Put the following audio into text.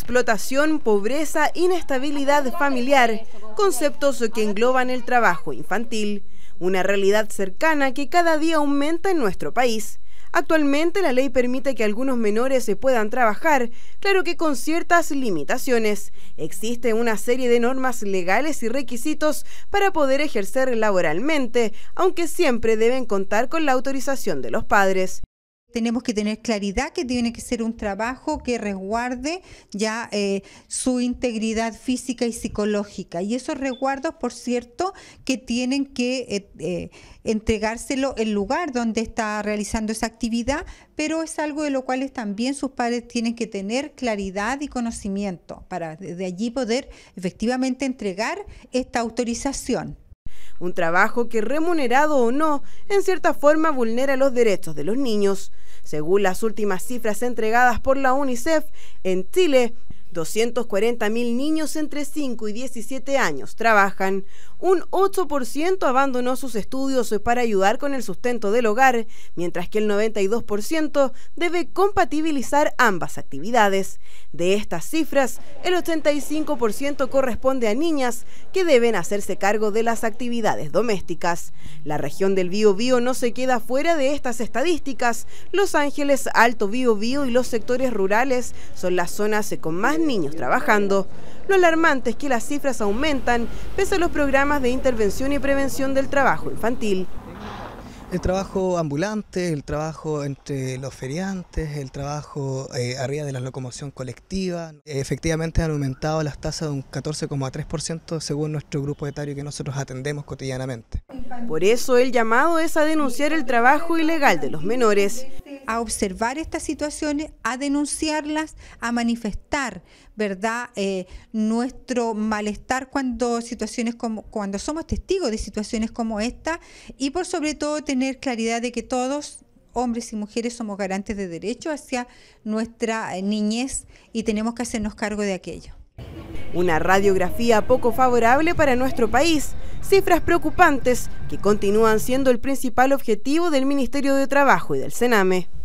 explotación, pobreza, inestabilidad familiar, conceptos que engloban el trabajo infantil, una realidad cercana que cada día aumenta en nuestro país. Actualmente la ley permite que algunos menores se puedan trabajar, claro que con ciertas limitaciones. Existe una serie de normas legales y requisitos para poder ejercer laboralmente, aunque siempre deben contar con la autorización de los padres tenemos que tener claridad que tiene que ser un trabajo que resguarde ya eh, su integridad física y psicológica. Y esos resguardos, por cierto, que tienen que eh, eh, entregárselo el lugar donde está realizando esa actividad, pero es algo de lo cual también sus padres tienen que tener claridad y conocimiento para de allí poder efectivamente entregar esta autorización un trabajo que remunerado o no, en cierta forma vulnera los derechos de los niños. Según las últimas cifras entregadas por la UNICEF, en Chile, 240.000 niños entre 5 y 17 años trabajan. Un 8% abandonó sus estudios para ayudar con el sustento del hogar, mientras que el 92% debe compatibilizar ambas actividades. De estas cifras, el 85% corresponde a niñas que deben hacerse cargo de las actividades domésticas. La región del Bio Bio no se queda fuera de estas estadísticas. Los Ángeles, Alto Bio Bio y los sectores rurales son las zonas con más niños trabajando. Lo alarmante es que las cifras aumentan pese a los programas de intervención y prevención del trabajo infantil. El trabajo ambulante, el trabajo entre los feriantes, el trabajo eh, arriba de la locomoción colectiva. Efectivamente han aumentado las tasas de un 14,3% según nuestro grupo etario que nosotros atendemos cotidianamente. Por eso el llamado es a denunciar el trabajo ilegal de los menores a observar estas situaciones, a denunciarlas, a manifestar, ¿verdad?, eh, nuestro malestar cuando situaciones como, cuando somos testigos de situaciones como esta y por sobre todo tener claridad de que todos hombres y mujeres somos garantes de derechos hacia nuestra eh, niñez y tenemos que hacernos cargo de aquello. Una radiografía poco favorable para nuestro país, cifras preocupantes que continúan siendo el principal objetivo del Ministerio de Trabajo y del Sename.